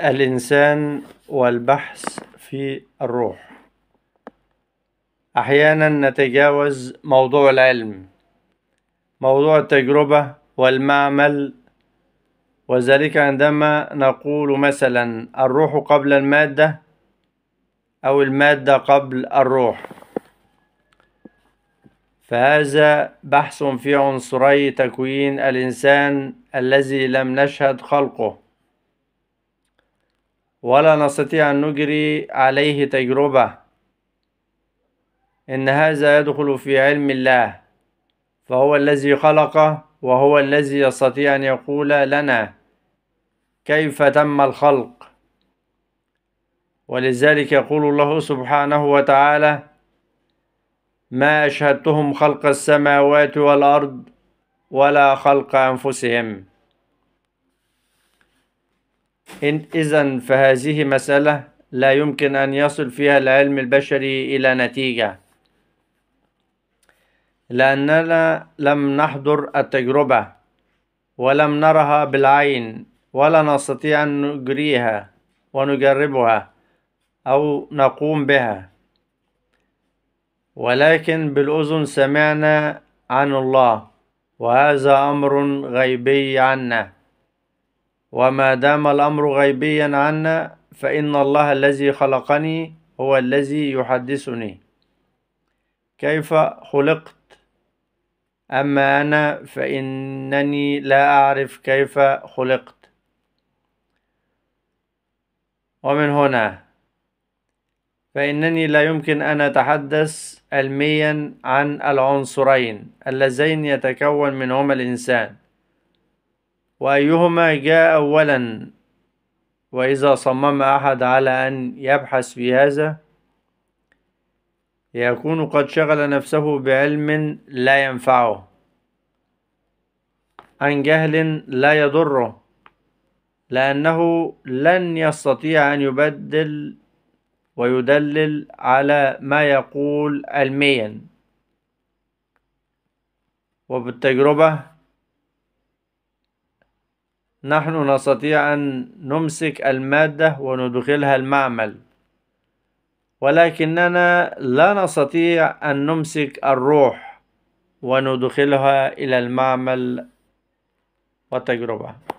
الإنسان والبحث في الروح أحيانا نتجاوز موضوع العلم موضوع التجربة والمعمل وذلك عندما نقول مثلا الروح قبل المادة أو المادة قبل الروح فهذا بحث في عنصري تكوين الإنسان الذي لم نشهد خلقه ولا نستطيع أن نجري عليه تجربة إن هذا يدخل في علم الله فهو الذي خلقه وهو الذي يستطيع أن يقول لنا كيف تم الخلق ولذلك يقول الله سبحانه وتعالى ما أشهدتهم خلق السماوات والأرض ولا خلق أنفسهم إن إذا فهذه مسألة لا يمكن أن يصل فيها العلم البشري إلى نتيجة لأننا لم نحضر التجربة ولم نرها بالعين ولا نستطيع أن نجريها ونجربها أو نقوم بها ولكن بالأذن سمعنا عن الله وهذا أمر غيبي عنا وما دام الأمر غيبيا عنا فإن الله الذي خلقني هو الذي يحدثني كيف خلقت أما أنا فإنني لا أعرف كيف خلقت ومن هنا فإنني لا يمكن أن أتحدث علميا عن العنصرين اللذين يتكون منهما الإنسان وأيهما جاء أولا وإذا صمم أحد على أن يبحث في هذا يكون قد شغل نفسه بعلم لا ينفعه عن جهل لا يضره لأنه لن يستطيع أن يبدل ويدلل على ما يقول علميا وبالتجربة نحن نستطيع أن نمسك المادة وندخلها المعمل ولكننا لا نستطيع أن نمسك الروح وندخلها إلى المعمل والتجربة